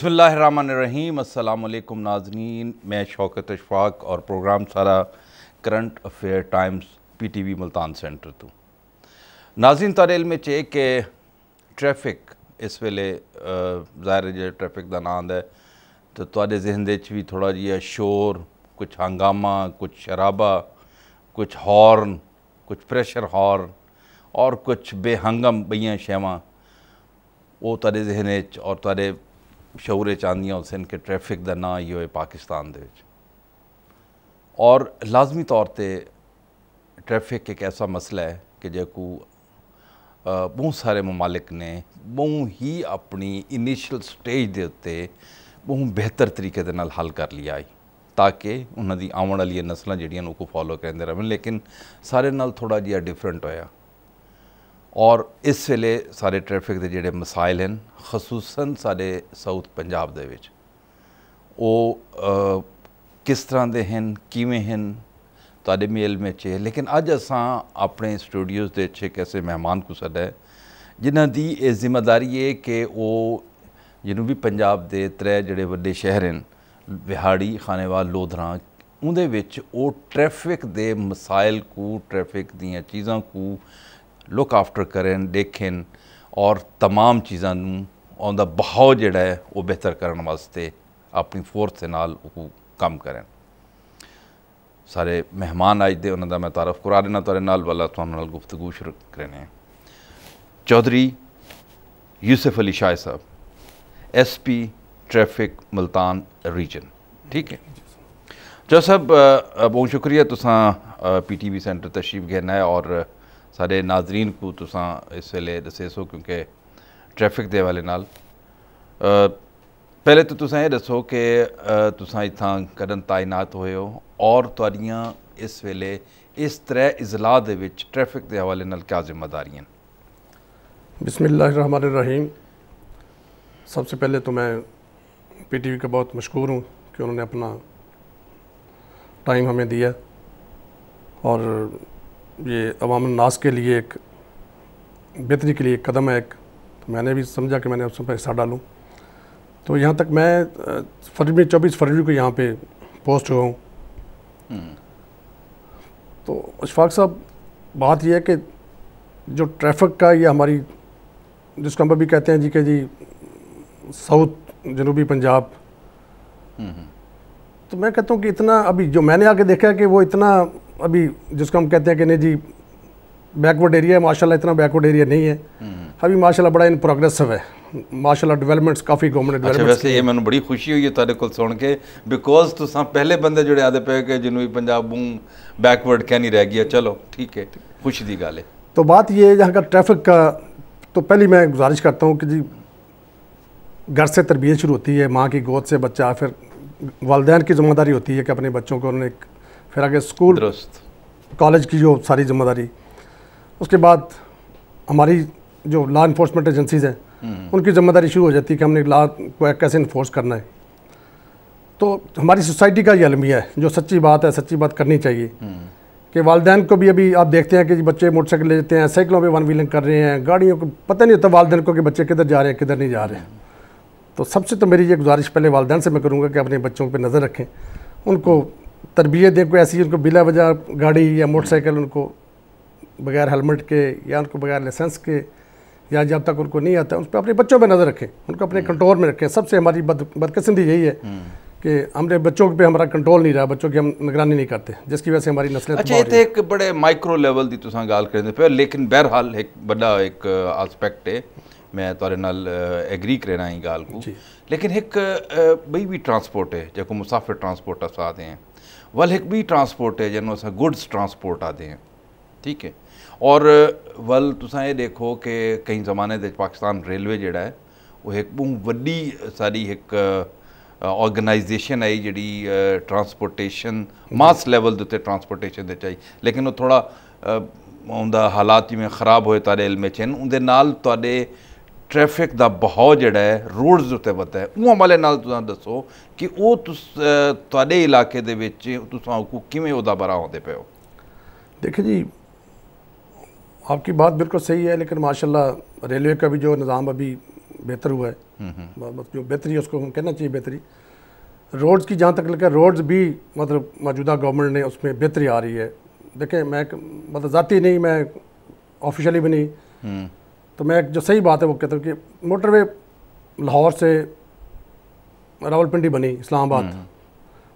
रहीम अल्लाम नाजनीन मैं शौकत अशफाक और प्रोग्राम सारा current affair Times P T V Multan centre तू नाजीन तारे में चे के ट्रैफिक इस वेले जाहिर जो ट्रैफिक का ना आंदा है तो थोड़े जहन भी थोड़ा जि शोर कुछ हंगामा कुछ शराबा कुछ हॉर्न कुछ प्रेशर हॉर्न और कुछ बेहंगम बइया शेव वो थोड़े जहन और तेरे ਸ਼ੌਰੇ ਚਾਂਦੀਆਂ ਹੁਸੈਨ ਕੇ ਟ੍ਰੈਫਿਕ ਦਾ ਨਾਂ ਹੀ ਹੋਏ ਪਾਕਿਸਤਾਨ ਦੇ ਵਿੱਚ ਔਰ ਲਾਜ਼ਮੀ ਤੌਰ ਤੇ ਟ੍ਰੈਫਿਕ ਇੱਕ ਐਸਾ ਮਸਲਾ ਹੈ ਕਿ ਜੇ ਕੋ ਬਹੁਤ ਸਾਰੇ ਮਮਾਲਿਕ ਨੇ ਬਹੁਤ ਹੀ ਆਪਣੀ ਇਨੀਸ਼ੀਅਲ ਸਟੇਜ ਦੇ ਉੱਤੇ ਬਹੁਤ ਬਿਹਤਰ ਤਰੀਕੇ ਦੇ ਨਾਲ ਹੱਲ ਕਰ ਲਿਆ ਹੈ ਤਾਂ ਕਿ ਉਹਨਾਂ ਦੀ ਆਉਣ ਵਾਲੀਆਂ ਨਸਲਾਂ ਜਿਹੜੀਆਂ ਉਹ ਕੋ ਫੋਲੋ ਕਰਦੇ ਰਹਿਣ ਲੇਕਿਨ ਸਾਰੇ ਨਾਲ ਥੋੜਾ ਜਿਹਾ ਡਿਫਰੈਂਟ ਹੋਇਆ ਔਰ ਇਸ ਵੇਲੇ ਸਾਰੇ ਟ੍ਰੈਫਿਕ ਦੇ ਜਿਹੜੇ ਮਸਾਇਲ ਹਨ ਖਸੂਸਨ ਸਾਡੇ ਸਾਊਥ ਪੰਜਾਬ ਦੇ ਵਿੱਚ ਉਹ ਕਿਸ ਤਰ੍ਹਾਂ ਦੇ ਹਨ ਕਿਵੇਂ ਹਨ ਤੁਹਾਡੇ ਮੇਲ ਵਿੱਚ ਹੈ ਲੇਕਿਨ ਅੱਜ ਅਸਾਂ ਆਪਣੇ ਸਟੂਡੀਓਜ਼ ਦੇ ਅੱਛੇ ਕਿਸੇ ਮਹਿਮਾਨ ਕੋ ਸਦਾ ਜਿਨ੍ਹਾਂ ਦੀ ਇਹ ਜ਼ਿੰਮੇਵਾਰੀ ਹੈ ਕਿ ਉਹ ਜਿਹਨੂੰ ਵੀ ਪੰਜਾਬ ਦੇ ਤਰੇ ਜਿਹੜੇ ਵੱਡੇ ਸ਼ਹਿਰ ਹਨ ਵਿਹਾੜੀ ਖਾਨੇਵਾਲ ਲੋਧਰਾ ਉਹਦੇ ਵਿੱਚ ਉਹ ਟ੍ਰੈਫਿਕ ਦੇ ਮਸਾਇਲ ਕੋ ਟ੍ਰੈਫਿਕ ਦੀਆਂ ਚੀਜ਼ਾਂ ਕੋ लुक आफ्टर करें देखें और तमाम चीज़ों और बहाव जोड़ा है वह बेहतर करने वास्ते अपनी फोर्स के नाल कम करें सारे मेहमान आज दे उन्होंने मैं तारफ करा देना तेरे वाला थोड़ा गुफ्तगु शुरू करने चौधरी यूसुफ अली शाह साहब S P traffic Multan region ठीक है जो साहब बहुत शुक्रिया तुसा पी टी वी सेंटर तशीफ गहना है और सारे नाजरीन को तुसा इस वे क्योंकि ट्रैफिक के हवाले नाल पहले तो तुसा ये दसो कि तुसा इतना कदम तैनात हो और इस वेले इस त्रै इजला ट्रैफिक के हवाले नाल क्या जिम्मेदारियां बिस्मिल्लाहमान रहीम सबसे पहले तो मैं पी टी वी का बहुत मशहूर हूँ कि उन्होंने अपना टाइम हमें दिया और ये अवाम नास के लिए एक बेहतरी के लिए एक कदम है एक तो मैंने भी समझा कि मैंने उसमें पैसा डालूँ तो यहाँ तक मैं फरवरी चौबीस फरवरी को यहाँ पे पोस्ट हुआ हूँ हम्म। तो अशफाक साहब बात यह है कि जो ट्रैफिक का ये हमारी जिसको हम अभी कहते हैं जी के जी साउथ जनूबी पंजाब हम्म, हम्म। तो मैं कहता हूँ कि इतना अभी जो मैंने आके देखा है कि वो इतना अभी जिसको हम कहते हैं कि नहीं जी बैकवर्ड एरिया है माशाल्लाह इतना बैकवर्ड एरिया नहीं है हम्म। अभी माशाल्लाह बड़ा इन प्रोग्रेसिव है माशाल्लाह डेवलपमेंट्स काफ़ी गवर्नमेंट अच्छा वैसे ये मैंने बड़ी खुशी हुई है सुन के बिकॉज तो सब पहले बंदे जुड़े आते पे कि जिन्होंने पंजाब ਪੰਜਾਬੂ बैकवर्ड कह नहीं रह गया चलो ठीक है खुशी दी गाल है तो बात ये है यहाँ का ट्रैफिक का तो पहली मैं गुजारिश करता हूँ कि जी घर से तरबियत शुरू होती है माँ की गोद से बच्चा फिर वालदेन की ज़िम्मेदारी होती है कि अपने बच्चों को उन्हें फिर आगे स्कूल कॉलेज की जो सारी जिम्मेदारी उसके बाद हमारी जो लॉ इन्फोर्समेंट एजेंसीज़ हैं हम्म। उनकी जिम्मेदारी शुरू हो जाती है कि हमने लॉ को कैसे इन्फोर्स करना है तो हमारी सोसाइटी का ये अलमिया है जो सच्ची बात है सच्ची बात करनी चाहिए हम्म। कि वालदेन को भी अभी आप देखते हैं कि बच्चे मोटरसाइकिल ले जाते हैं साइकिलों पे वन व्हीलिंग कर रहे हैं गाड़ियों को पता नहीं होता वालदेन को कि बच्चे किधर जा रहे हैं किधर नहीं जा रहे हैं तो सबसे तो मेरी ये गुजारिश पहले वालदेन से मैं करूँगा कि अपने बच्चों पर नज़र रखें उनको तरबियत दें कोई ऐसी उनको बिला वजह गाड़ी या मोटरसाइकिल उनको बगैर हेलमेट के या उनको बगैर लाइसेंस के या जब तक उनको नहीं आता उस पर अपने बच्चों पर नज़र रखें उनको अपने कंट्रोल में रखें सबसे हमारी बद बदकसंदी यही है हम्म। कि हमने बच्चों पे हमारा कंट्रोल नहीं रहा बच्चों की हम निगरानी नहीं करते जिसकी वजह से हमारी नस्लें अच्छा ये तो एक बड़े माइक्रो लेवल की तुम गाल कर पे लेकिन बहरहाल एक बड़ा एक आस्पेक्ट है मैं तुरे नाल एग्री करना ही गाल को लेकिन एक बई भी ट्रांसपोर्ट है जो मुसाफिर ट्रांसपोर्ट असां हैं वल हिक ॿी ट्रांस्पोर्ट आहे जंहिंमें असां गुड्स ट्रांस्पोर्ट आदि हैं ठीक है और वल ਤੁਸੀਂ ਇਹ ਦੇਖੋ ਕਿ ਕਈ ਜ਼ਮਾਨੇ ਦੇ ਪਾਕਿਸਤਾਨ ਰੇਲਵੇ ਜਿਹੜਾ ਹੈ ਉਹ ਇੱਕ ਬਹੁਤ ਵੱਡੀ ਸਾਡੀ ਇੱਕ ਆਰਗੇਨਾਈਜੇਸ਼ਨ ਹੈ ਜਿਹੜੀ ਟਰਾਂਸਪੋਰਟੇਸ਼ਨ ਮਾਸ ਲੈਵਲ ਦੇ ਉੱਤੇ ਟਰਾਂਸਪੋਰਟੇਸ਼ਨ ਦੇ ਚਾਈ ਲੇਕਿਨ ਉਹ ਥੋੜਾ ਉਹਦਾ ਹਾਲਾਤ ਜਿਵੇਂ ਖਰਾਬ ਹੋਏ ਤਾਰੇ ਇਲਮੇ ਚਨ ਉਹਦੇ ਨਾਲ ਤੁਹਾਡੇ ट्रैफिक का बहाव जोड़ा है ਰੋਡਸ उत्ते बता है ਹੈ हमारे नाल दसो कि ਦੱਸੋ ਕਿ ਉਹ ਤੁਹਾਡੇ ਇਲਾਕੇ ਦੇ देखिए जी आपकी बात बिल्कुल सही है लेकिन माशाल्लाह रेलवे का भी जो निज़ाम अभी बेहतर हुआ है हम्म, हम्म। मतलब जो बेहतरी है उसको हम कहना चाहिए बेहतरी रोड्स की जहाँ तक लगे रोड्स भी मतलब मौजूदा गवर्नमेंट ने उसमें बेहतरी आ रही है देखें मैं मतलब ज़ाती नहीं मैं ऑफिशियली भी नहीं हम्म। तो मैं जो सही बात है वो कहता हूँ कि मोटरवे लाहौर से रावलपिंडी बनी इस्लामाबाद हम्म, हम्म।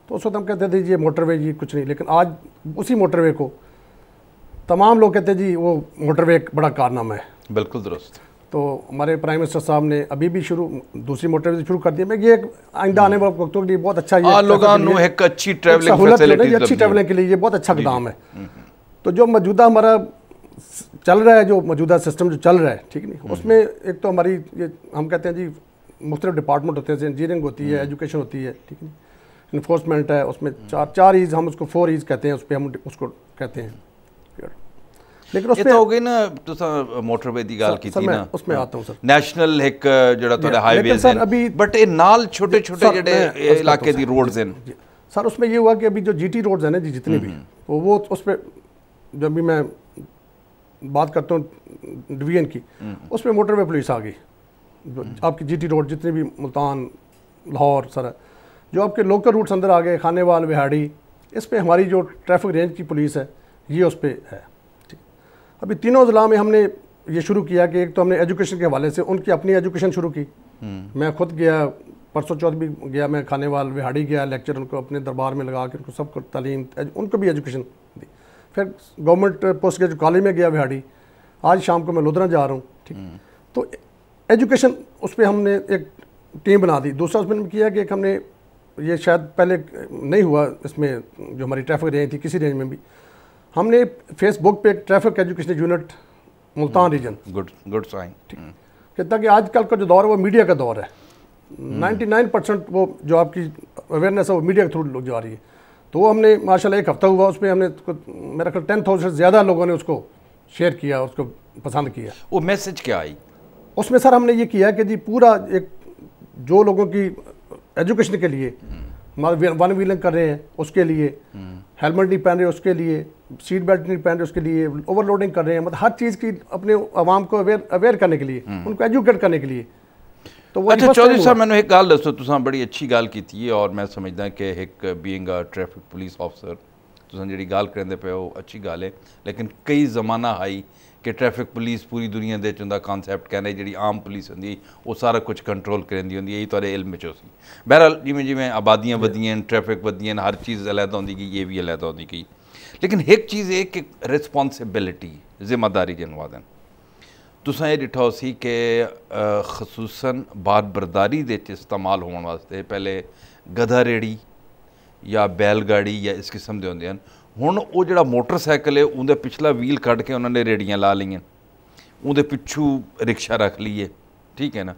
तो उस वक्त हम कहते थे ये मोटरवे जी कुछ नहीं लेकिन आज उसी मोटरवे को तमाम लोग कहते जी वो मोटरवे एक बड़ा कारनामा है बिल्कुल दुरुस्त तो हमारे प्राइम मिनिस्टर साहब ने अभी भी शुरू दूसरी मोटरवे शुरू कर दिया मैं ये आइंदा आने वाले वक्तों के लिए बहुत अच्छा ये हाँ, हाँ, एक अच्छी ट्रैवलिंग के लिए ये बहुत अच्छा कदम है हम्म, तो जो मौजूदा हमारा चल रहा है जो मौजूदा सिस्टम जो चल रहा है ठीक नहीं हम्म। उसमें एक तो हमारी ये हम कहते हैं जी मुख्तलिफ डिपार्टमेंट होते हैं जैसे इंजीनियरिंग होती है एजुकेशन हम्म। होती है ठीक है इन्फोर्समेंट है उसमें चार चार ईज हम उसको फोर ईज कहते हैं उस पर हम उसको कहते हैं लेकिन उसमें तो हो गई ना तो ਤੁਸੀਂ ਮੋਟਰਵੇ ਦੀ ਗੱਲ ਕੀਤੀ ਨਾ ਉਸ ਮੈਂ ਆਤਾ ਹਾਂ ਸਰ ਨੈਸ਼ਨਲ ਇੱਕ ਜਿਹੜਾ ਤੁਹਾਡੇ ਹਾਈਵੇਜ਼ सर हाँ। अभी बट ये नाल छोटे छोटे ਇਲਾਕੇ इलाके ਰੋਡਸ रोड्स हैं सर उसमें ये हुआ कि अभी जो जीटी रोड्स हैं ना जी जितने भी हम्म। तो वो उस पर जब भी मैं बात करता हूँ डिवीजन की हम्म। उसमें मोटरवे पुलिस आ गई आपकी हम्म। जीटी रोड जितने भी मुल्तान लाहौर सर जो आपके लोकल रूट्स अंदर आ गए खानेवाल बिहाड़ी इस पर हमारी जो ट्रैफिक रेंज की पुलिस है ये उस पर है ठीक अभी तीनों ज़िला में हमने ये शुरू किया कि एक तो हमने एजुकेशन के हवाले से उनकी अपनी एजुकेशन शुरू की हम्म। मैं खुद गया परसों चौथ भी गया मैं खानेवाल बिहाड़ी गया लेक्चर उनको अपने दरबार में लगा के उनको सबको तालीम उनको भी एजुकेशन दी फिर गवर्नमेंट पोस्ट ग्रेजुएट कॉलेज में गया बिहाड़ी आज शाम को मैं लुधरा जा रहा हूँ ठीक हम्म। तो एजुकेशन उस पर हमने एक टीम बना दी दूसरा उसमें किया कि एक हमने ये शायद पहले नहीं हुआ इसमें जो हमारी ट्रैफिक रेंज थी किसी रेंज में भी हमने फेसबुक पे ट्रैफिक एजुकेशन यूनिट मुल्तान हम्म। रीजन गुड गुड साइन ठीक हम्म। कहता कि आजकल का जो दौर है वो मीडिया का दौर है 99 परसेंट वो जो आपकी अवेयरनेस है वो मीडिया के थ्रू लोग जा रही है तो हमने माशा एक हफ़्ता हुआ उसमें हमने मेरा ख्याल टेन थाउजेंड से ज़्यादा लोगों ने उसको शेयर किया उसको पसंद किया वो मैसेज क्या आई उसमें सर हमने ये किया कि जी पूरा एक जो लोगों की एजुकेशन के लिए हम्म। वन व्हीलिंग कर रहे हैं उसके लिए हेलमेट हम्म। नहीं पहन रहे उसके लिए सीट बेल्ट नहीं पहन रहे उसके लिए ओवरलोडिंग कर रहे हैं मतलब हर चीज़ की अपने आवाम को अवेयर अवेयर करने के लिए हम्म। उनको एजुकेट करने के लिए तो अच्छा चौधरी साहब मैंने एक गल दसो तुस बड़ी अच्छी गल की और मैं समझदा कि एक being a traffic police officer तुम जी गाल करेंदे पे हो अच्छी गल है लेकिन कई जमाना आई कि ट्रैफिक पुलिस पूरी दुनिया के उनका कॉन्सैप्ट कहने जी आम पुलिस होंगी वो सारा कुछ कंट्रोल करेंदी होंगी यही थोड़े इलम चो सी बहरहाल जिमें जिमें आबादियाँ वधियाँ ट्रैफिक बदिया हर चीज़ अलहद होंगी गई ये भी अलहद होंगी गई लेकिन एक चीज़ एक कि रिस्पॉन्सिबिलिटी जिम्मेदारी जनवादन तुसां एह् ॾिठो हुअसीं की ख़सूसनि बात बरदारी जे इस्तेमालु हुअण वास्ते पैह्ले गधा रेड़ी या बैलगाड़ी या इस किस्म दे होंदे न ਹੁਣ ਉਹ ਜਿਹੜਾ ਮੋਟਰਸਾਈਕਲ ਹੈ ਉਹਦੇ ਪਿਛਲਾ ਵੀਲ ਕੱਢ ਕੇ ਉਹਨਾਂ ਨੇ ਰੇੜੀਆਂ ਲਾ ਲਈਆਂ ਉਹਦੇ ਪਿੱਛੂ ਰਿਕਸ਼ਾ ਰੱਖ ਲਈਏ ਠੀਕ ਹੈ ਨਾ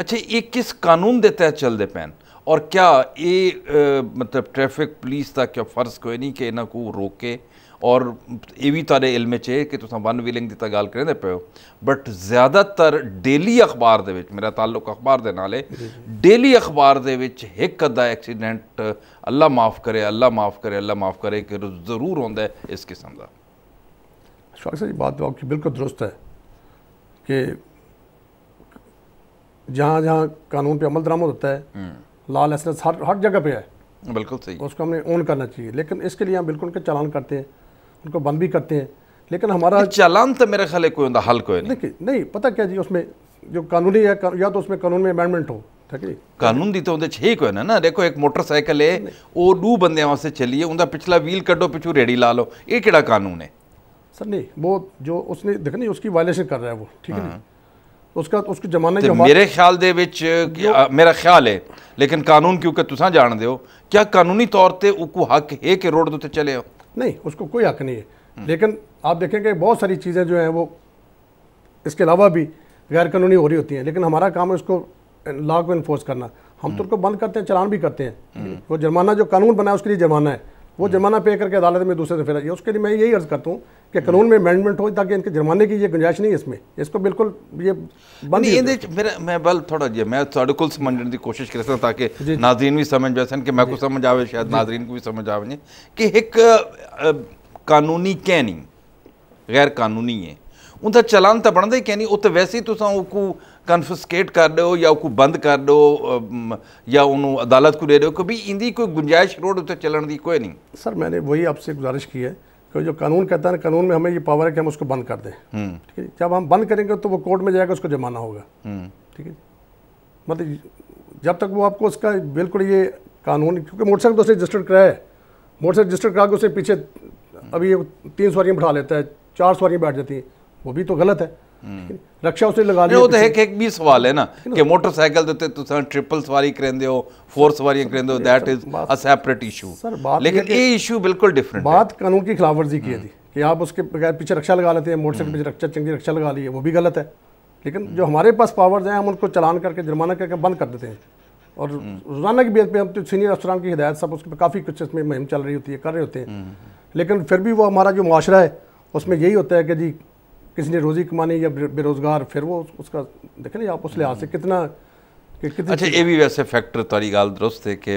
ਅੱਛਾ ਇਹ ਕਿਸ ਕਾਨੂੰਨ ਦੇ ਤਹਿਤ ਚੱਲਦੇ ਪੈਣ ਔਰ ਕਿਆ ਇਹ ਮਤਲਬ ਟ੍ਰੈਫਿਕ ਪੁਲਿਸ ਦਾ ਕਿਆ ਫਰਜ਼ ਕੋਈ ਨਹੀਂ ਕਿ ਇਹਨਾਂ ਨੂੰ ਰੋਕੇ और यी तारे इलम चे कि तुम वन वीलिंग दिता गल कहते पे हो बट ज़्यादातर डेली अखबार के मेरा तालुक अखबार के नाल डेली अखबार के एक अद्धा एक्सीडेंट अल्लाह माफ़ करे अल्लाह माफ़ करे अल्लाह माफ़ करे कि जरूर आंद इस किस्म का जी बात तो आपकी बिल्कुल दुरुस्त है कि जहाँ जहाँ कानून पर अमल दराम होता है हम्म। लाल एसरस हर हर जगह पर है बिल्कुल सही उसको हमें ऑन करना चाहिए लेकिन इसके लिए हम बिल्कुल के चालान करते हैं उनको बंद भी करते हैं लेकिन हमारा चलान तो मेरे ख्याल कोई हल कोई नहीं देखिए नहीं पता क्या जी उसमें जो कानूनी है या तो उसमें कानून में अमेंडमेंट हो ਕਾਨੂੰਨ ਦੀ ਤਾਂ ਉਹਦੇ 'ਚ ਹੀ ਕੋਈ ਨਾ ਨਾ ਦੇਖੋ ਇੱਕ ਮੋਟਰਸਾਈਕਲ ਏ ਉਹ ਡੂ ਬੰਦਿਆਂ ਵਾਸਤੇ ਚੱਲੀਏ ਉਹਦਾ ਪਿਛਲਾ ਵੀਲ ਕੱਢੋ ਪਿਛੂ ਰੇੜੀ ਲਾ ਲਓ ਇਹ ਕਿਹੜਾ ਕਾਨੂੰਨ ਹੈ सर नहीं वो जो उसने देख नहीं उसकी वायलेशन कर रहा है वो ठीक है हाँ। तो उसका उसके जमाने तो मेरे ख्याल दे विच मेरा ख्याल है लेकिन कानून क्योंकि तुसा जानते हो क्या कानूनी तौर पर उको हक है कि रोड उत्ते चले हो नहीं उसको कोई हक नहीं है लेकिन आप देखेंगे बहुत सारी चीज़ें जो हैं वो इसके अलावा भी गैर कानूनी हो रही होती हैं लेकिन हमारा काम है उसको लॉ को इन्फोर्स करना हम तो हम्म। उनको बंद करते हैं चलान भी करते हैं हम्म। वो जुर्माना जो कानून बना है उसके लिए जुर्माना है वो जुर्माना पे करके अदालत में दूसरे से फैला जाए उसके लिए मैं यही अर्ज करता हूँ कि कानून में अमेंडमेंट हो ताकि इनके जुर्माने की ये गुंजाइश नहीं है इसमें इसको बिल्कुल ये बंद मेरा मैं बल थोड़ा जी मैं थोड़े को समझने की कोशिश कर सकता ताकि नाजरीन भी समझ जा सन कि मैं को समझ आवे शायद नाजरीन को भी समझ आवे कि एक कानूनी कह नहीं गैर कानूनी है उनका चलान तो बनता ही कह नहीं उ वैसे ही तुम को कन्फिस्केट कर दो या उसको बंद कर दो या उन्होंने अदालत को दे दो कभी इनकी कोई गुंजाइश रोड उत्तर चलने की कोई नहीं सर मैंने वही आपसे गुजारिश की है कि जो कानून कहता है कानून में हमें ये पावर है कि हम उसको बंद कर दें हम्म। ठीक है जब हम बंद करेंगे तो वो कोर्ट में जाएगा उसको जमाना होगा हम्म। ठीक है मतलब जब तक वो आपको उसका बिल्कुल ये कानून क्योंकि मोटरसाइकिल तो उसने रजिस्टर कराया है मोटरसाइकिल रजिस्टर करा के उसे पीछे अभी तीन सवारियाँ बैठा लेता है चार सवारियाँ बैठ जाती हैं वो भी तो गलत है रक्षा उसे लगा ली वो तो एक एक भी सवाल है ना कि मोटरसाइकिल तो ट्रिपल सवारी ਤੁਸੀਂ ਟ੍ਰਿਪਲ फोर सवारी ਹੋ four that is a separate issue a separate issue ਲੇਕਿन ਇਹ ਇਸ਼ੂ ਬਿਲਕੁਲ ਡਿਫਰੈਂट ਬਾਤ ਕਾਨੂੰਨ ਦੀ की थी हम्म। कि आप उसके बगैर पीछे रक्षा लगा लेते हैं मोटरसाइकिल हम्म। पीछे रक्षा चंगी रक्षा लगा ली है वो भी गलत है लेकिन जो हम्म। हमारे पास पावर्स हैं हम उनको चलान करके जुर्माना करके बंद कर देते हैं और रोजाना की बेद पे हम तो सीनियर अफसरान की हिदायत सब उसके काफ़ी कुछ इसमें मुहिम चल रही होती है कर रहे होते हैं लेकिन फिर भी वो हमारा जो माशरा है उसमें यही होता है कि जी किसी ने रोज़ी कमानी या बेरोज़गार फिर वो उसका देखें ना आप उस लिहाज से कितना अच्छा ये भी वैसे फैक्टर तारी गाल दुरुस्त है कि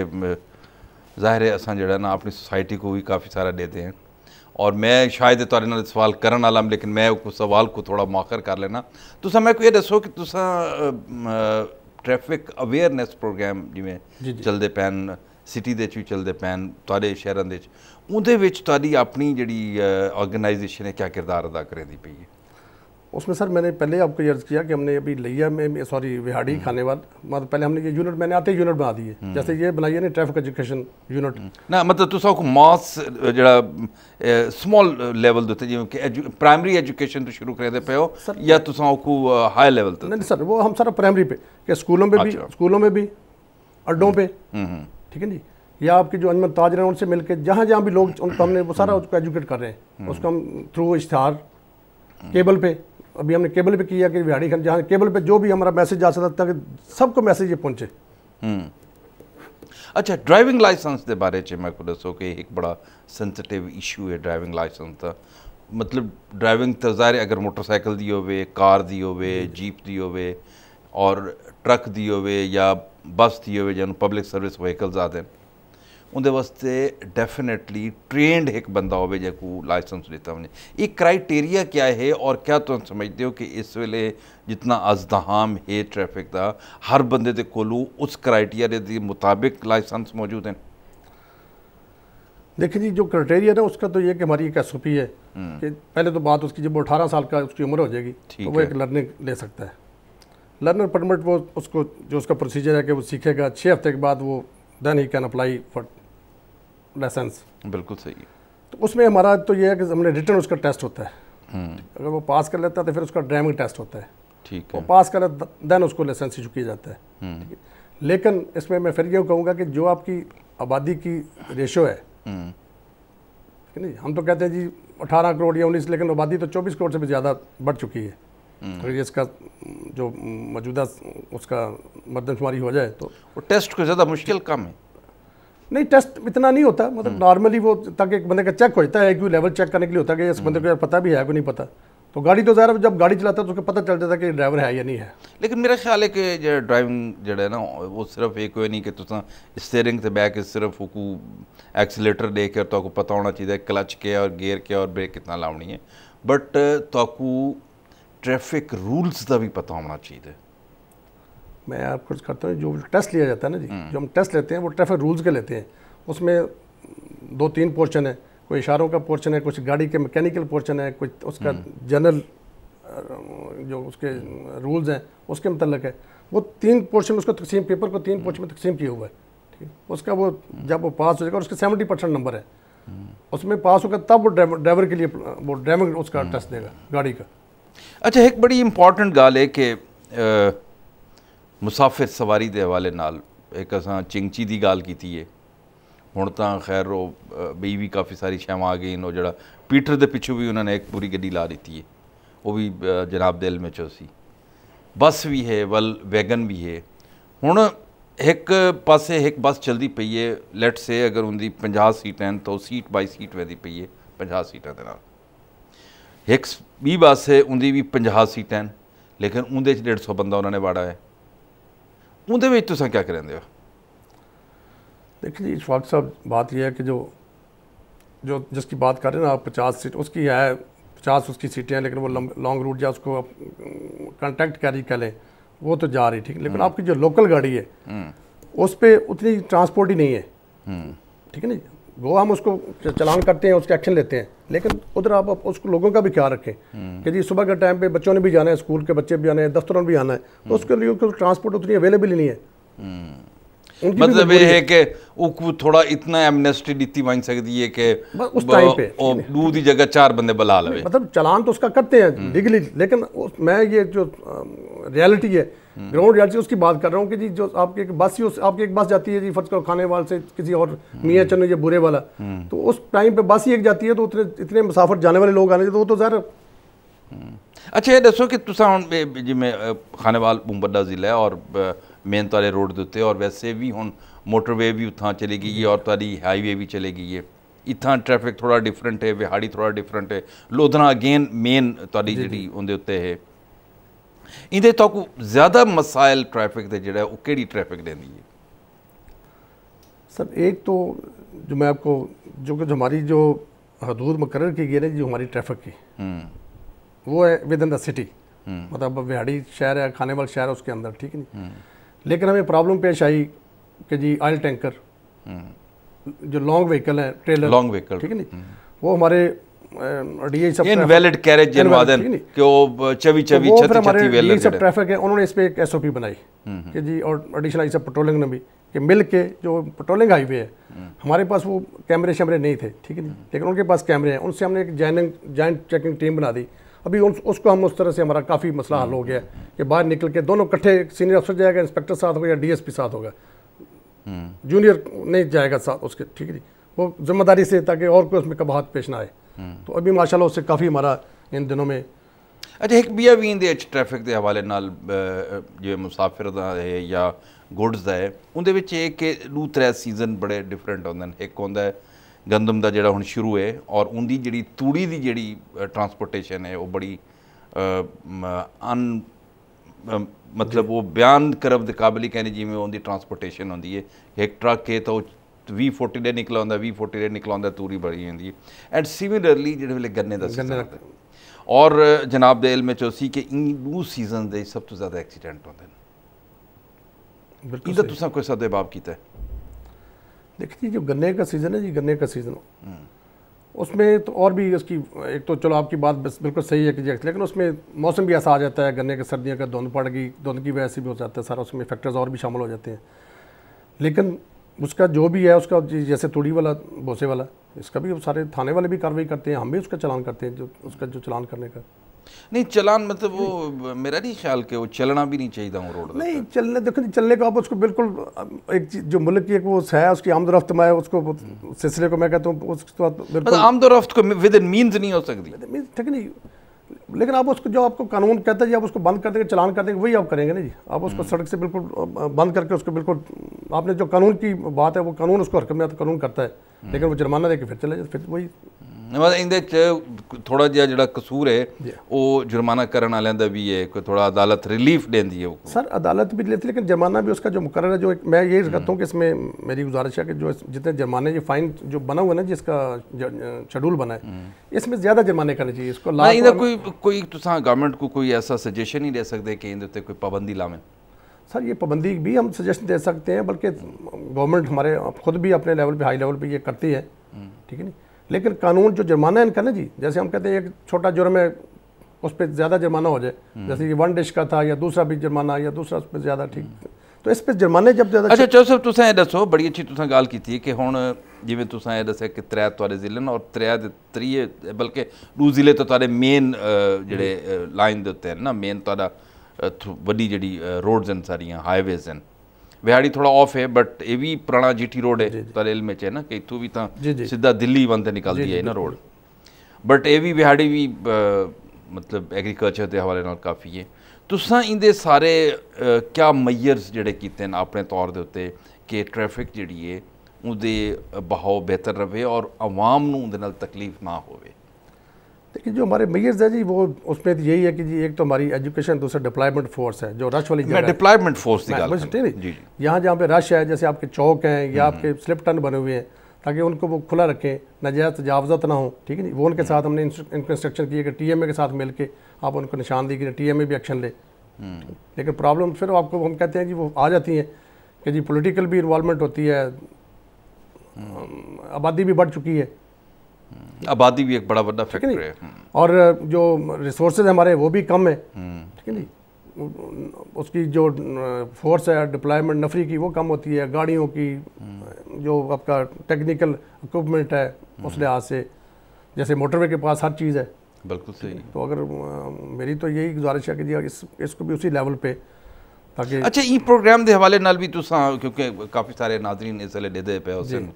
ज़ाहिर है असा जो ना अपनी सोसाइटी को भी काफ़ी सारा देते हैं और मैं शायद तुरे ना सवाल वाला हूँ लेकिन मैं उस सवाल को थोड़ा मौखर कर लेना तुसा मैं को ये दसो कि तुसा ट्रैफिक अवेयरनेस प्रोग्राम जिमें चलते पैन सिटी के भी चलते पैन तुरे शहरों के अपनी जी ऑर्गेनाइजेशन है क्या किरदार अदा करें पी है उसमें सर मैंने पहले आपको अर्ज़ किया कि हमने अभी लिया में सॉरी विहाड़ी हम्म। खाने वाल मतलब पहले हमने ये यूनिट मैंने आते यूनिट बना दिए हम्म। जैसे ये बनाई है ना ट्रैफिक एजुकेशन यूनिट ना मतलब तुम को मास जो स्मॉल लेवल देते जिवें कि प्राइमरी एजुकेशन तो शुरू करते पे हो सर, या तुम को हाई लेवल तक नहीं सर वो हम सर प्राइमरी पे क्या स्कूलों में भी अच्छा। स्कूलों में भी अड्डों हम्म। पर ठीक है जी या आपके जो अंजमन ताज रहे हैं उनसे मिलकर जहाँ जहाँ भी लोग उनको हमने वो सारा उसको एजुकेट कर रहे हैं उसको हम थ्रू इश्तहार केबल पे अभी हमने केबल पे किया कि बिहारी खंड जहाँ केबल पे जो भी हमारा मैसेज जा सकता ताकि सबको मैसेज ये पहुँचे हम्म। अच्छा ड्राइविंग लाइसेंस के बारे में मैं दसो कि एक बड़ा सेंसिटिव इशू है ड्राइविंग लाइसेंस का मतलब ड्राइविंग तो ज़ाहिर अगर मोटरसाइकिल की हो कार दी हो जीप दी हो और ट्रक दी होवे या बस की हो जो पब्लिक सर्विस व्हीकल्स आते हैं उनके वास्ते डेफिनेटली ट्रेंड एक बंदा हो जेको लाइसेंस लेता वञे एह् क्राइटेरिया क्या है और क्या तो समझते हो कि इस वेले जितना अजदहाम है ट्रैफिक का हर बंदे के कोलू उस क्राइटेरिया के मुताबिक लाइसेंस मौजूद हैं देखिए जी जो क्राइटेरिया ना उसका तो ये कि हमारी एक एस ओ पी है हम्म। कि पहले तो बात उसकी जब वो अठारह साल का उसकी उम्र हो जाएगी तो वो एक लर्निंग ले सकता है लर्नर परमिट वो उसको जो उसका प्रोसीजर है कि वो सीखेगा छः हफ्ते के बाद वो then he can apply for licence बिल्कुल सही है तो उसमें हमारा तो ये है कि हमने रिटर्न उसका टेस्ट होता है हम्म। अगर वो पास कर लेता है तो फिर उसका ड्राइविंग टेस्ट होता है ठीक है पास कर देन उसको लाइसेंस इशू किया जाता है हम्म। ठीक है लेकिन इसमें मैं फिर ये कहूँगा कि जो आपकी आबादी की रेशो है हम्म। ठीक है नहीं हम तो कहते हैं जी अठारह करोड़ या उन्नीस लेकिन आबादी तो चौबीस करोड़ से भी ज़्यादा बढ़ चुकी है अगर तो इसका जो मौजूदा उसका मरदमशुमारी हो जाए तो टेस्ट को ज़्यादा मुश्किल कम है नहीं टेस्ट इतना नहीं होता मतलब नॉर्मली हम्म। वो ताकि एक बंदे का चेक होता है क्यों लेवल चेक करने के लिए होता है कि इस बंदे को यार पता भी है कि नहीं पता तो गाड़ी तो ज़्यादा जब गाड़ी चलाता है तो उसको पता चल जाता है कि ड्राइवर है या नहीं है लेकिन मेरा ख्याल है कि जो ड्राइविंग जो है ना वो सिर्फ एक वे नहीं कि तुम स्टेयरिंग से बैक सिर्फ ओकू एक्सीटर कर तो पता होना चाहिए क्लच के और गेयर के और ब्रेक कितना लावनी है बट तो ट्रैफिक रूल्स का भी पता होना चाहिए मैं आप खुद करता हूँ जो टेस्ट लिया जाता है ना जी हम्म। जो हम टेस्ट लेते हैं वो ट्रैफिक रूल्स के लेते हैं उसमें दो तीन पोर्शन है कोई इशारों का पोर्शन है कुछ गाड़ी के मैकेनिकल पोर्शन है कुछ उसका जनरल हम्म। जो उसके रूल्स हैं उसके मतलब है वो तीन पोर्शन उसको तकसीम पेपर को तीन पोर्शन में हम्म। तकसीम किया हुआ है ठीक उसका वो जब वो पास हो जाएगा उसके सेवेंटी परसेंट नंबर है उसमें पास होगा तब वो ड्राइवर के लिए वो ड्राइवर उसका टेस्ट देगा गाड़ी का अच्छा एक बड़ी इंपॉर्टेंट गाल है कि ਮੁਸਾਫਿਰ ਸਵਾਰੀ ਦੇ ਹਵਾਲੇ ਨਾਲ ਇੱਕ ਅਸਾਂ ਚਿੰਗਚੀ ਦੀ ਗੱਲ ਕੀਤੀ ਏ ਹੁਣ ਤਾਂ ਖੈਰ ਉਹ ਬਈ ਵੀ ਕਾਫੀ ਸਾਰੀ ਸ਼ੈਵਾਂ ਆ ਗਈ ਨੋ ਜਿਹੜਾ ਪੀਟਰ ਦੇ ਪਿੱਛੇ ਵੀ ਉਹਨਾਂ ਨੇ ਇੱਕ ਪੂਰੀ ਗੱਡੀ ਲਾ ਦਿੱਤੀ ਏ ਉਹ ਵੀ ਜਨਾਬ ਦੇ ਵਿੱਚ ਸੀ ਬੱਸ ਵੀ ਹੈ ਵਲ ਵੈਗਨ ਵੀ ਹੈ ਹੁਣ ਇੱਕ ਪਾਸੇ ਇੱਕ ਬੱਸ ਚਲਦੀ ਪਈ ਏ ਲੈਟਸ ਸੇ ਅਗਰ ਉਹਦੀ 50 ਸੀਟ ਸੀਟਾਂ ਤਾਂ ਸੀਟ ਬਾਈ ਸੀਟ ਵੈਦੀ ਪਈ ਏ 50 ਸੀਟਾਂ ਦੇ ਨਾਲ ਇੱਕ ਵੀ ਬੱਸ ਹੈ ਉਹਦੀ ਵੀ 50 ਸੀਟਾਂ ਲੇਕਿਨ ਉਹਦੇ ਚ 150 ਬੰਦਾ ਉਹਨਾਂ ਨੇ ਵਾੜਾ ਹੈ उन क्या करेंगे देखिए जी शवाब साहब बात यह है कि जो जो जिसकी बात कर रहे हैं ना आप पचास सीट उसकी है पचास उसकी सीटें हैं लेकिन वो लॉन्ग रूट या उसको कॉन्टैक्ट कैरी कर लें वो तो जा रही ठीक लेकिन आपकी जो लोकल गाड़ी है उस पर उतनी ट्रांसपोर्ट ही नहीं है ठीक है ना वो हम उसको चलान करते हैं उसके एक्शन लेते हैं लेकिन उधर आप, आप उसको लोगों का भी ख्याल रखें हम्म। कि जी सुबह के टाइम पे बच्चों ने भी जाना है स्कूल के बच्चे भी जाना है दफ्तरों भी आना है तो उसके लिए उसको ट्रांसपोर्ट उतनी अवेलेबल ही नहीं है हम्म। मतलब ये है कि वो थोड़ा इतना एमनेस्टी दी मान सकती है कि उस टाइम पे दूध ही जगह चार बंदे बला लवे मतलब चलान तो उसका करते हैं लीगली हम्म। लेकिन मैं ये जो रियलिटी है ग्राउंड रियलिटी उसकी बात कर रहा हूँ कि जी जो आपके एक बस ही उस आपकी एक बस जाती है जी फर्ज करो खाने वाले से किसी और मियाँ चन्नो या बुरे वाला तो उस टाइम पर बस ही एक जाती है तो उतने इतने मुसाफर जाने वाले लोग आने तो वो तो ज़्यादा अच्छा ये दसो कि तुसा हूँ जिमें खानेवाल बड़ा जिला है और मेन तारे रोड के उत्ते और वैसे भी हूँ मोटरवे भी उत्थान चली गई है और तारी हाईवे भी चले गई है इतना ट्रैफिक थोड़ा डिफरेंट है विहाड़ी थोड़ा डिफरेंट है लोधना अगेन मेन तारी जी उनके उत्ते है ਇਹਦੇ ਤੋਂ ਕੋ ਜ਼ਿਆਦਾ ਮਸਾਇਲ ਟ੍ਰੈਫਿਕ ਦੇ ਜਿਹੜਾ ਉਹ ਕਿਹੜੀ ਟ੍ਰੈਫਿਕ ਦੇਂਦੀ सर एक तो जो मैं आपको जो कि हमारी जो हदूद मुकर की गई है जो हमारी ट्रैफिक की हम्म। वो है विद इन द सिटी मतलब बिहाड़ी शहर है खाने वाले शहर है उसके अंदर ठीक है नहीं हम्म। लेकिन हमें प्रॉब्लम पेश आई कि जी ऑयल टैंकर हम्म। जो लॉन्ग व्हीकल है ट्रेलर लॉन्ग व्हीकल ठीक है नहीं वो हमारे इनवैलिड कैरेज कि वो चवी तो चवी छत सब ट्रैफिक है उन्होंने इस पे एक एसओपी बनाई कि जी और एडिशनल पेट्रोलिंग ने भी कि मिल के जो पेट्रोलिंग हाईवे है हम्म। हमारे पास वो कैमरे शैमरे नहीं थे ठीक है हम्म। लेकिन उनके पास कैमरे हैं उनसे हमने एक जैनिंग जॉइंट चेकिंग टीम बना दी अभी उन, उसको हम उस तरह से हमारा काफ़ी मसला हल हो गया कि बाहर निकल के दोनों इकट्ठे सीनियर अफसर जाएगा इंस्पेक्टर साथ होगा या डीएसपी साथ होगा जूनियर हम्म। नहीं जाएगा साथ उसके ठीक है जी वो जिम्मेदारी से ताकि और कोई उसमें कबाहत पेश ना आए तो अभी माशाल्लाह उससे काफ़ी हमारा इन दिनों में अच्छा एक बी भी इन ट्रैफिक के हवाले नाल जो मुसाफिर ਦਾ ਹੈ ਜਾਂ ਗੁੱਡਸ ਦਾ ਹੈ ਉਹਦੇ ਵਿੱਚ ਇਹ ਕਿ ਦੋ ਤਰੇ ਸੀਜ਼ਨ ਬੜੇ ਡਿਫਰੈਂਟ ਹੁੰਦੇ ਨੇ ਇੱਕ ਹੁੰਦਾ ਹੈ ਗੰਦਮ ਦਾ ਜਿਹੜਾ ਹੁਣ ਸ਼ੁਰੂ ਹੈ ਔਰ ਉਹਦੀ ਜਿਹੜੀ ਤੂੜੀ ਦੀ ਜਿਹੜੀ ਟਰਾਂਸਪੋਰਟੇਸ਼ਨ ਹੈ ਉਹ ਬੜੀ ਅਨ ਮਤਲਬ ਉਹ ਬਿਆਨ ਕਰਬ ਦੇ ਕਾਬਿਲ ਹੀ ਕਹਿੰਦੇ ਜਿਵੇਂ ਉਹਦੀ ਟਰਾਂਸਪੋਰਟੇਸ਼ਨ ਹੁੰਦੀ ਹੈ ਇੱਕ ਟਰੱਕ ਹੈ ਤਾਂ ਉਹ वी फोर्टी ਦੇ निकला वी फोर्टी 40 ਦੇ ਨਿਕਲ ਆਉਂਦਾ ਤੂਰੀ ਬੜੀ ਜਾਂਦੀ एंड सिमिलरली जो ਜਿਹੜੇ गन्ने का सीजन ਸੀਜ਼ਨ ਔਰ ਜਨਾਬ ਦੇ ਇਲਮ ਚ ਸੀ ਕਿ ਇਹ ਦੋ ਸੀਜ਼ਨ ਦੇ ਸਭ ਤੋਂ ਜ਼ਿਆਦਾ ਐਕਸੀਡੈਂਟ ਹੁੰਦੇ ਨੇ ਬਿਲਕੁਲ ਇਹਦਾ देखिए जो गन्ने का सीज़न है जी गन्ने का सीज़न हो हम्म। उसमें तो और भी उसकी एक तो चलो आपकी बात बिल्कुल सही है कि लेकिन उसमें मौसम भी ऐसा आ जाता है गन्ने के सर्दियों का धुंध पड़ गई धुंध की वजह से भी हो जाता है सारा उसमें फैक्टर्स और भी शामिल हो जाते हैं लेकिन उसका जो भी है उसका जैसे तुड़ी वाला बोसे वाला इसका भी सारे थाने वाले भी कार्रवाई करते हैं हम भी उसका चलान करते हैं जो उसका जो चलान करने का नहीं चलान मतलब वो मेरा नहीं ख्याल के वो चलना भी नहीं चाहिए हूँ रोड नहीं चलने देखो नहीं चलने का आप उसको बिल्कुल एक जो मुल्क की एक वो है उसकी आमद रफ्त में उसको हम्म। सिलसिले को मैं कहता हूँ उसके बाद मतलब आमद रफ्त को विद इन मीन्स नहीं हो सकती ठीक नहीं लेकिन आप उसको जो आपको कानून कहता है जी आप उसको बंद कर देंगे चलान कर देंगे वही आप करेंगे ना जी आप उसको हम्म। सड़क से बिल्कुल बंद करके उसको बिल्कुल आपने जो कानून की बात है वो कानून उसको हरकत में आता कानून करता है लेकिन हम्म। वो जुर्माना देकर फिर चले जाए फिर वही मतलब इन थोड़ा ਥੋੜਾ जो कसूर है वो जुर्माना करने वाले का भी है कोई थोड़ा अदालत रिलीफ दें सर अदालत भी लेती है लेकिन जुर्माना भी उसका जो मुकर है जो एक मैं यही कहता हूँ कि इसमें मेरी गुजारिश है कि जो जितने जुर्माने ये फाइन जो बना हुआ है ना जिसका शेड्यूल बना है हम्म। इसमें ज़्यादा जुर्माने करने चाहिए इसको ला कोई कोई गवर्नमेंट को कोई ऐसा सजेशन ही दे सकते कि इन कोई पाबंदी लावें सर ये पाबंदी भी हम सजेशन दे सकते हैं बल्कि गवर्नमेंट हमारे खुद भी अपने लेवल पर हाई लेवल पर ये करती है हम्म। ठीक है नहीं लेकिन कानून जो जुर्माना इनका ना जी जैसे हम कहते हैं एक छोटा जुर्म है उस पर ज़्यादा जुर्माना हो जाए हम्म। जैसे कि वन डिश का था या दूसरा भी जुर्माना या दूसरा उस पर ज़्यादा ठीक हम्म। तो इस पर जुर्माने जब ज़्यादा अच्छा जोसफ सर एह् दस्सो बड़ी अच्छी तुसें गल्ल कीती कि हूँ जिमें तुसें एह् दस्सेआ कि त्रै थुआढ़े जिले न और त्रै त्रीए बल्कि दू जिले तो तेरे मेन जे लाइन के उत्ते न ना मेन थुआढ़ा बड्डी जी रोड्स हैं सारियां हाईवेज हैं ਵਿहाड़ी ਥੋੜਾ ਆਫ ਹੈ ਬਟ ਇਹ ਵੀ पुराना ਜੀਟੀ ਰੋਡ ਹੈ तरेल ਵਿੱਚ ਹੈ ਨਾ ਕਿ ਇਥੋਂ ਵੀ ਤਾਂ ਸਿੱਧਾ ਦਿੱਲੀ वन से निकलती है ना ਬਟ ਇਹ ਵੀ ਵਿਹਾੜੀ ਵੀ ਮਤਲਬ ਐਗਰੀਕਲਚਰ ਦੇ ਹਵਾਲੇ ਨਾਲ ਕਾਫੀ ਹੈ ਤੁਸੀਂ ਇਹਦੇ ਸਾਰੇ ਕਿਆ ਮੈਜਰਸ ਜਿਹੜੇ ਕੀਤੇ ਨੇ ਆਪਣੇ ਤੌਰ ਦੇ ਉੱਤੇ ਕਿ ਟ੍ਰੈਫਿਕ ਜਿਹੜੀ ਹੈ ਉਹਦੇ ਬਹਾਓ ਬਿਹਤਰ ਰਹੇ ਔਰ ਆਵਾਮ ਨੂੰ ਉਹਦੇ ਨਾਲ ਤਕਲੀਫ ਨਾ ਹੋਵੇ देखिए जो हमारे मेयर्स है जी वो उसमें तो यही है कि जी एक तो हमारी एजुकेशन दूसरा डिप्लॉयमेंट फोर्स है जो रश वाली मैं डिप्लॉयमेंट फोर्स जी यहाँ जहाँ पे रश है जैसे आपके चौक हैं या हम्म, आपके स्लिप हम्म। टन बने हुए हैं ताकि उनको वो खुला रखें नजायज़ तजावज़त ना हो ठीक है जी वो उनके हम्म। साथ हमने इंफ्रास्ट्रक्चर किया कि टी एम ए के साथ मिल के आप उनको निशान दी करें टी एम ए भी एक्शन ले लेकिन प्रॉब्लम फिर आपको हम कहते हैं जी वो आ जाती हैं कि जी पोलिटिकल भी इन्वॉलमेंट होती है आबादी भी बढ़ चुकी है आबादी भी एक बड़ा बड़ा फैक्टर है हम्म। और जो रिसोर्सेज हमारे वो भी कम है हम्म। ठीक है नहीं उसकी जो फोर्स है डिप्लॉयमेंट नफरी की वो कम होती है गाड़ियों की हम्म। जो आपका टेक्निकल इक्वमेंट है उस लिहाज से जैसे मोटरवे के पास हर चीज़ है बिल्कुल सही तो अगर मेरी तो यही गुजारिश है कि जी इस इसको भी उसी लेवल पे ਅੱਗੇ ਅੱਛਾ ਇਹ ਪ੍ਰੋਗਰਾਮ ਦੇ ਹਵਾਲੇ ਨਾਲ ਵੀ ਤੁਸੀਂ ਕਿਉਂਕਿ ਕਾਫੀ ਸਾਰੇ ਨਾਜ਼ਰੀਨ ਇਸ ਦੇ ਦੇਦੇ ਪਏ ਹੋਸਨ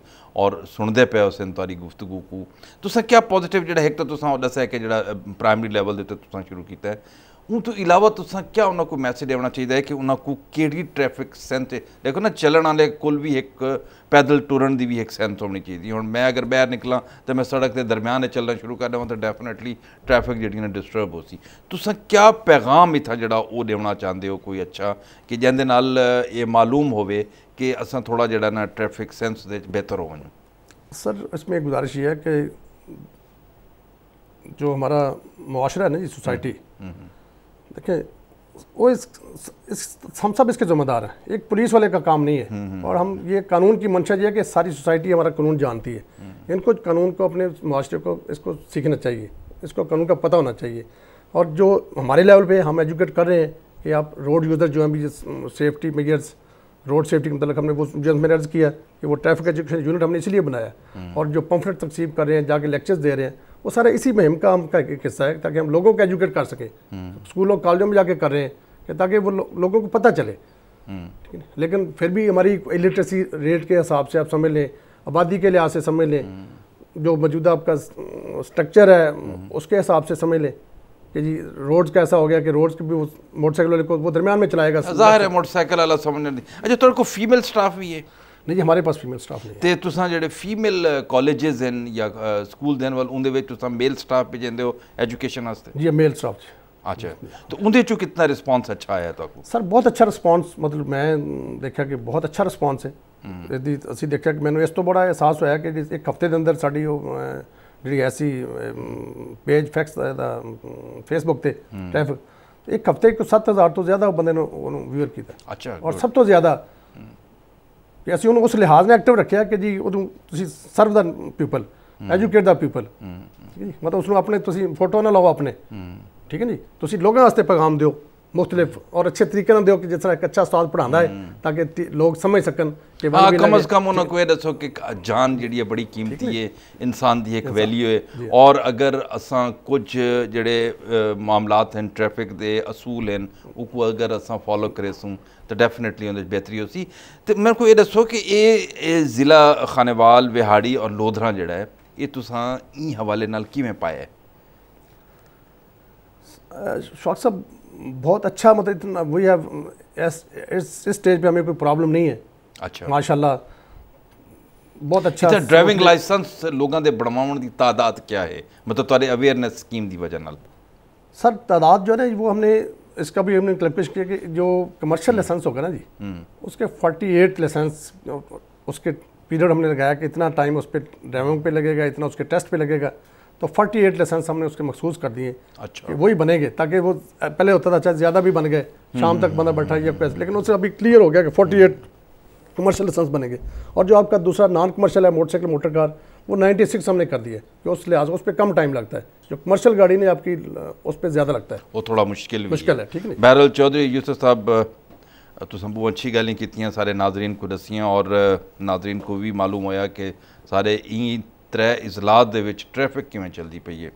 ਔਰ ਸੁਣਦੇ ਪਏ ਹੋਸਨ ਤੁਹਾਡੀ ਗੁਫ਼ਤਗੂ ਕੋ ਤੁਸੀਂ ਕੀ ਪੋਜ਼ਿਟਿਵ ਜਿਹੜਾ ਇੱਕ ਤਾਂ ਤੁਸੀਂ ਦੱਸਿਆ ਕਿ ਜਿਹੜਾ ਪ੍ਰਾਇਮਰੀ ਲੈਵਲ ਦੇ ਤੇ ਤੁਸੀਂ ਸ਼ੁਰੂ ਕੀਤਾ ਹੈ ਉਹ ਤੋਂ ਇਲਾਵਾ ਤੁਸੀਂ ਕਿਆ ਉਹਨਾਂ ਨੂੰ ਮੈਸੇਜ ਦੇਣਾ ਚਾਹੀਦਾ ਹੈ ਕਿ ਉਹਨਾਂ ਨੂੰ ਕਿਹੜੀ ਟ੍ਰੈਫਿਕ ਸੈਂਸ ਦੇਖੋ ਨਾ ਚੱਲਣ ਵਾਲੇ ਕੋਲ ਵੀ ਇੱਕ ਪੈਦਲ ਟੁਰਨ ਦੀ ਵੀ ਇੱਕ ਸੈਂਸ ਹੋਣੀ ਚਾਹੀਦੀ ਹੁਣ ਮੈਂ ਅਗਰ ਬਾਹਰ ਨਿਕਲਾਂ ਤਾਂ ਮੈਂ ਸੜਕ ਦੇ ਦਰਮਿਆਨ ਚੱਲਣਾ ਸ਼ੁਰੂ ਕਰ ਦਵਾਂ ਤਾਂ ਡੈਫੀਨਿਟਲੀ ਟ੍ਰੈਫਿਕ ਜਿਹੜੀ ਨਾ ਡਿਸਟਰਬ ਹੋ ਸੀ ਤੁਸੀਂ ਕਿਆ ਪੈਗਾਮ ਇਥਾ ਜਿਹੜਾ ਉਹ ਦੇਣਾ ਚਾਹੁੰਦੇ ਹੋ ਕੋਈ ਅੱਛਾ ਕਿ ਜਿੰਦੇ ਨਾਲ ਇਹ ਮਾਲੂਮ ਹੋਵੇ ਕਿ ਅਸਾਂ ਥੋੜਾ ਜਿਹੜਾ ਨਾ ਟ੍ਰੈਫਿਕ ਸੈਂਸ ਦੇ ਵਿੱਚ ਬਿਹਤਰ ਹੋਵਾਂ सर ਇੱਕ ਗੁਜ਼ਾਰਿਸ਼ ਹੈ ਕਿ ਜੋ ਹਮਾਰਾ ਮੁਆਸ਼ਰਾ ਹੈ ਨਾ ਜੀ ਸੋਸਾਇਟੀ जी सोसाइटी देखिए वो इस, इस हम सब इसके जिम्मेदार हैं एक पुलिस वाले का काम नहीं है हम्म, हम्म। और हम ये कानून की मंशा यह है कि सारी सोसाइटी हमारा कानून जानती है हम्म। इनको कानून को अपने माशरे को इसको सीखना चाहिए इसको कानून का पता होना चाहिए और जो हमारे लेवल पे हम एजुकेट कर रहे हैं कि आप रोड यूज़र जो हैं भी सेफ्टी मेजर्स रोड सेफ्टी के मतलब हमने वो जो मैंने अर्ज़ किया कि वो ट्रैफिक एजुकेशन यूनिट हमने इसलिए बनाया और जो पंफलेट तकसीब कर रहे हैं जाके लेक्चर्स दे रहे हैं वो सारा इसी मुहिम का हम का एक हिस्सा है ताकि हम लोगों को एजुकेट कर सकें हम्म। स्कूलों कॉलेजों में जाके कर रहे हैं ताकि वो लो, लोगों को पता चले हम्म। ठीक है लेकिन फिर भी हमारी इलिटरेसी रेट के हिसाब से आप समझ लें आबादी के लिहाज से समझ लें हम्म। जो मौजूदा आपका स्ट्रक्चर है उसके हिसाब से समझ लें कि जी रोड्स का ऐसा हो गया कि रोड्स के भी मोटरसाइकिल वाले को वो दरमियान में चलाएगा जाहिर है मोटरसाइकिल वाला समझ नहीं अच्छा तो फीमेल स्टाफ भी है ਨਹੀਂ ਜੀ ਹਮਾਰੇ ਪਾਸ ਫੀਮੇਲ ਸਟਾਫ ਨਹੀਂ ਤੇ ਤੁਸੀਂ ਜਿਹੜੇ ਫੀਮੇਲ ਕਾਲਜਸ ਹਨ ਜਾਂ ਸਕੂਲ ਦੇਣ ਵਾਲ ਉਹਦੇ ਵਿੱਚ ਤੁਸੀਂ ਮੇਲ ਸਟਾਫ ਭੇਜਦੇ ਹੋ ਐਜੂਕੇਸ਼ਨ ਵਾਸਤੇ ਜੀ ਮੇਲ ਸਟਾਫ ਜੀ ਅੱਛਾ तो ਉਹਦੇ ਚੋਂ ਕਿੰਨਾ ਰਿਸਪੌਂਸ ਅੱਛਾ ਆਇਆ ਤੁਹਾਨੂੰ ਸਰ ਬਹੁਤ ਅੱਛਾ ਰਿਸਪੌਂਸ ਮਤਲਬ ਮੈਂ ਦੇਖਿਆ ਕਿ ਬਹੁਤ ਅੱਛਾ ਰਿਸਪੌਂਸ ਹੈ ਇਹਦੀ ਅਸੀਂ ਦੇਖਿਆ ਕਿ ਮੈਨੂੰ ਇਸ ਤੋਂ ਬੜਾ ਅਹਿਸਾਸ ਹੋਇਆ ਕਿ ਇੱਕ ਹਫਤੇ ਦੇ ਅੰਦਰ ਸਾਡੀ ਉਹ ਜਿਹੜੀ ਐਸੀ ਪੇਜ ਫੈਕਸ ਦਾ ਫੇਸਬੁੱਕ ਤੇ ਟ੍ਰੈਫਿਕ ਇੱਕ ਹਫਤੇ ਕੋ 7000 ਤੋਂ ਜ਼ਿਆਦਾ ਬੰਦੇ ਨੂੰ ਉਹਨੂੰ ਵਿਊਅਰ ਕੀਤਾ ਅੱਛਾ ਔਰ ਸਭ ਤੋਂ ਜ਼ਿਆਦਾ ਕਿ ਅਸੀਂ ਉਹਨੂੰ ਉਸ ਲਿਹਾਜ਼ ਨਾਲ ਐਕਟਿਵ ਰੱਖਿਆ ਕਿ ਜੀ ਉਦੋਂ ਤੁਸੀਂ serve the people educate the people ਠੀਕ ਹੈ ਮਤਲਬ ਉਸ ਨੂੰ ਆਪਣੇ ਤੁਸੀਂ ਫੋਟੋ ਨਾ ਲਾਓ ਆਪਣੇ ਠੀਕ ਹੈ ਜੀ ਤੁਸੀਂ ਲੋਕਾਂ ਵਾਸਤੇ ਪੈਗਾਮ ਦਿਓ ਮੁxtਲਿਫ ਔਰ ਅੱਛੇ ਤਰੀਕੇ ਨਾਲ ਦਿਓ ਕਿ ਜਿਸ ਤਰ੍ਹਾਂ ਇੱਕ ਅੱਛਾ ਉਸਤਾਦ ਪੜਾਉਂਦਾ ਹੈ ਤਾਂ ਕਿ ਲੋਕ ਸਮਝ ਸਕਣ ਕਿ ਵਨ ਵੀ ਕਮ ਸੇ ਕਮ ਉਹਨਾਂ ਨੂੰ ਇਹ ਦੱਸੋ ਕਿ ਜਾਨ ਜਿਹੜੀ ਹੈ ਬੜੀ ਕੀਮਤੀ ਹੈ ਇਨਸਾਨ ਦੀ ਇੱਕ ਵੈਲਿਊ ਹੈ ਔਰ ਅਗਰ ਅਸਾਂ ਕੁਝ ਜਿਹੜੇ ਮਾਮਲਾਤ ਹਨ ਟ੍ਰੈਫਿਕ ਦੇ ਅਸੂਲ ਹਨ ਉਹ ਕੋ ਅਗਰ ਅਸਾਂ ਫਾਲੋ ਕਰੇਸੂ ਤਾਂ ਡੈਫੀਨਿਟਲੀ ਉਹਦੇ ਵਿੱਚ ਬਿਹਤਰੀ ਹੋਸੀ ਤੇ ਮੈਨੂੰ ਕੋਈ ਇਹ ਦੱਸੋ ਕਿ ਇਹ ਜ਼ਿਲ੍ਹਾ ਖਾਨੇਵਾਲ ਵਿਹਾੜੀ ਔਰ ਲੋਧਰਾ ਜਿਹੜਾ ਹੈ ਇਹ ਤੁਸੀਂ ਇਹ ਹਵਾਲੇ ਨਾਲ ਕਿਵੇਂ ਪਾਇਆ ਸ਼ੌਕ ਸਾਹਿਬ बहुत अच्छा मतलब इतना वी हैव इस स्टेज पे हमें कोई प्रॉब्लम नहीं है अच्छा माशाल्लाह बहुत अच्छा इतना ड्राइविंग लाइसेंस लोगों के ਬਣਵਾਉਣ की तादाद क्या है मतलब तुम्हारे अवेयरनेस स्कीम की वजह ਨਾਲ सर तादाद जो है ना वो हमने इसका भी हमने क्लिपिश किया कि जो कमर्शियल हम्म। लाइसेंस होगा ना जी हम्म। उसके 48 लाइसेंस उसके पीरियड हमने लगाया कि इतना टाइम उस पर ड्राइविंग पे लगेगा इतना उसके टेस्ट पे लगेगा तो 48 एट लेसन हमने उसके मखसूस कर दिए अच्छा वही बनेंगे ताकि वो पहले होता था चाहे ज़्यादा भी बन गए हम्म, शाम तक हम्म, बना हम्म, बैठा या पैसे लेकिन उससे अभी क्लियर हो गया कि 48 कमर्शियल लाइसेंस बनेंगे और जो आपका दूसरा नॉन कमर्शियल है मोटरसाइकिल मोटर कार वो 96 हमने कर दिए कि उस लिहाज उस पर कम टाइम लगता है जो कमर्शियल गाड़ी ने आपकी उस पर ज़्यादा लगता है वो थोड़ा मुश्किल मुश्किल है ठीक है बहरल चौधरी यूसुफ साहब तो सब अच्छी गलें कितनी सारे नाजरन को दसियाँ और नाजरन को भी मालूम होया कि सारे इन ਤਰੇ ਇਜ਼ਲਾਤ ਦੇ ਵਿੱਚ ਟ੍ਰੈਫਿਕ ਕਿਵੇਂ ਚਲਦੀ ਪਈ ਹੈ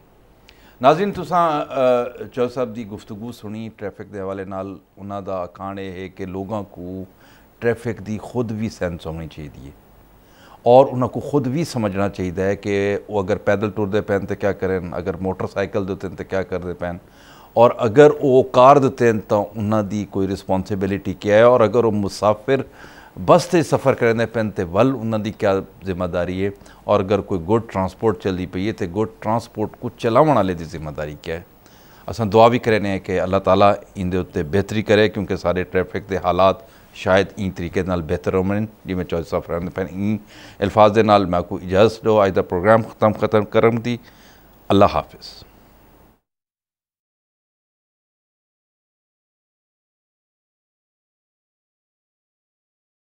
ਨਾਜ਼ਰੀਨ ਤੁਸੀਂ ਚੌਹ ਸਾਹਿਬ ਦੀ ਗੁਫ਼ਤਗੂ ਸੁਣੀ ਟ੍ਰੈਫਿਕ ਦੇ ਹਵਾਲੇ ਨਾਲ ਉਹਨਾਂ ਦਾ ਅਖਾਣ ਇਹ ਹੈ ਕਿ ਲੋਕਾਂ ਨੂੰ ਟ੍ਰੈਫਿਕ ਦੀ ਖੁਦ ਵੀ ਸੈਂਸ ਹੋਣੀ ਚਾਹੀਦੀ ਹੈ ਔਰ ਉਹਨਾਂ ਨੂੰ ਖੁਦ ਵੀ ਸਮਝਣਾ ਚਾਹੀਦਾ ਹੈ ਕਿ ਉਹ ਅਗਰ ਪੈਦਲ ਟੁਰਦੇ ਪੈਣ ਤੇ ਕੀ ਕਰਨ ਅਗਰ ਮੋਟਰਸਾਈਕਲ ਦੇ ਉੱਤੇ ਤੇ ਕੀ ਕਰਦੇ ਪੈਣ ਔਰ ਅਗਰ ਉਹ ਕਾਰ ਦਿੱਤੇ ਤਾਂ ਉਹਨਾਂ ਦੀ ਕੋਈ ਰਿਸਪੌਂਸਿਬਿਲਟੀ ਕੀ ਹੈ ਔਰ ਅਗਰ ਉਹ ਮੁਸਾਫਿਰ बस से सफ़र ਕਰਨ ਦੇ तो वल ਵੱਲ ਉਹਨਾਂ ਦੀ ਕੀ ਜ਼ਿੰਮੇਵਾਰੀ ਹੈ ਔਰ ਅਗਰ ਕੋਈ ਗੁੱਡ ਟਰਾਂਸਪੋਰਟ ਚੱਲਦੀ ਪਈ ਹੈ ਤੇ ਗੁੱਡ ਟਰਾਂਸਪੋਰਟ ਕੋ ਚਲਾਉਣ ਵਾਲੇ ਦੀ ਜ਼ਿੰਮੇਵਾਰੀ दुआ भी करें कि अल्लाह तला इन उत्ते बेहतरी करे क्योंकि सारे ट्रैफिक के हालात शायद इं तरीके बेहतर होने जिमें चौथे सफर रहने पैन अल्फाज के नाल मैं आपको इजाज़त दो अज का प्रोग्राम ख़त्म ख़त्म करम दी अल्लाह हाफिज़